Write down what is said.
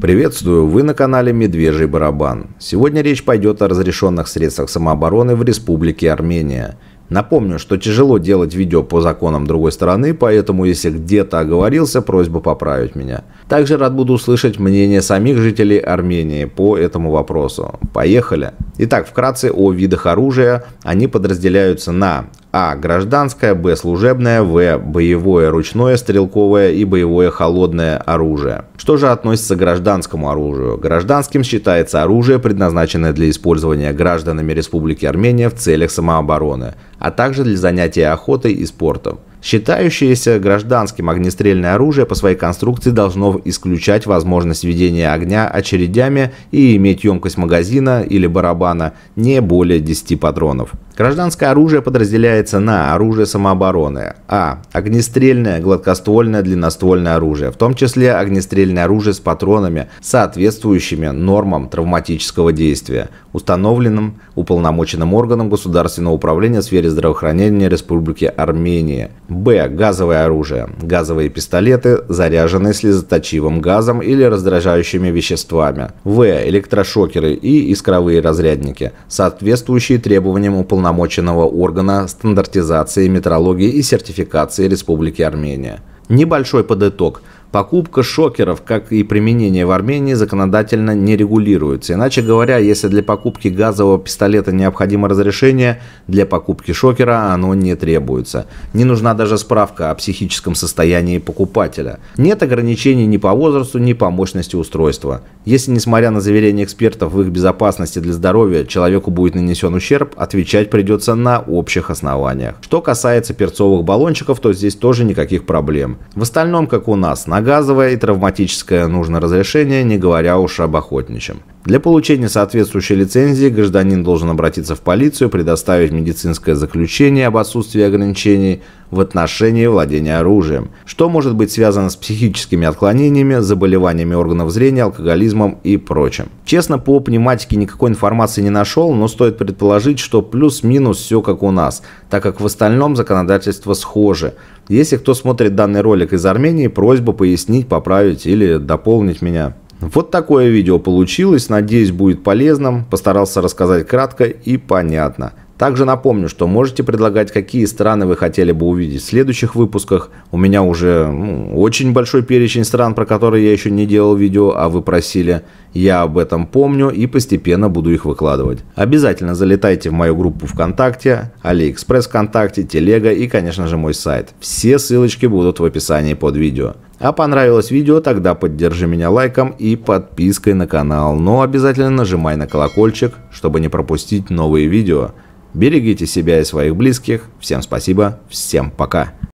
Приветствую, вы на канале Медвежий Барабан. Сегодня речь пойдет о разрешенных средствах самообороны в Республике Армения. Напомню, что тяжело делать видео по законам другой стороны, поэтому если где-то оговорился, просьба поправить меня. Также рад буду услышать мнение самих жителей Армении по этому вопросу. Поехали! Итак, вкратце о видах оружия. Они подразделяются на а. Гражданское. Б. Служебное. В. Боевое ручное, стрелковое и боевое холодное оружие. Что же относится к гражданскому оружию? Гражданским считается оружие, предназначенное для использования гражданами Республики Армения в целях самообороны, а также для занятия охотой и спортом. Считающееся гражданским огнестрельное оружие по своей конструкции должно исключать возможность ведения огня очередями и иметь емкость магазина или барабана не более 10 патронов. Гражданское оружие подразделяется на оружие самообороны. А. Огнестрельное, гладкоствольное, длинноствольное оружие, в том числе огнестрельное оружие с патронами, соответствующими нормам травматического действия, установленным уполномоченным органом государственного управления в сфере здравоохранения Республики Армения. Б. Газовое оружие. Газовые пистолеты, заряженные слезоточивым газом или раздражающими веществами. В. Электрошокеры и искровые разрядники, соответствующие требованиям уполномоченного уполномоченного органа стандартизации, метрологии и сертификации Республики Армения. Небольшой подыток – Покупка шокеров, как и применение в Армении, законодательно не регулируется. Иначе говоря, если для покупки газового пистолета необходимо разрешение, для покупки шокера оно не требуется. Не нужна даже справка о психическом состоянии покупателя. Нет ограничений ни по возрасту, ни по мощности устройства. Если, несмотря на заверения экспертов в их безопасности для здоровья, человеку будет нанесен ущерб, отвечать придется на общих основаниях. Что касается перцовых баллончиков, то здесь тоже никаких проблем. В остальном, как у нас, на на газовое и травматическое нужно разрешение, не говоря уж об охотничьем. Для получения соответствующей лицензии гражданин должен обратиться в полицию, предоставить медицинское заключение об отсутствии ограничений, в отношении владения оружием, что может быть связано с психическими отклонениями, заболеваниями органов зрения, алкоголизмом и прочим. Честно, по пневматике никакой информации не нашел, но стоит предположить, что плюс-минус все как у нас, так как в остальном законодательство схоже. Если кто смотрит данный ролик из Армении, просьба пояснить, поправить или дополнить меня. Вот такое видео получилось, надеюсь будет полезным, постарался рассказать кратко и понятно. Также напомню, что можете предлагать, какие страны вы хотели бы увидеть в следующих выпусках. У меня уже ну, очень большой перечень стран, про которые я еще не делал видео, а вы просили. Я об этом помню и постепенно буду их выкладывать. Обязательно залетайте в мою группу ВКонтакте, Алиэкспресс ВКонтакте, Телега и, конечно же, мой сайт. Все ссылочки будут в описании под видео. А понравилось видео, тогда поддержи меня лайком и подпиской на канал. Но обязательно нажимай на колокольчик, чтобы не пропустить новые видео. Берегите себя и своих близких. Всем спасибо. Всем пока.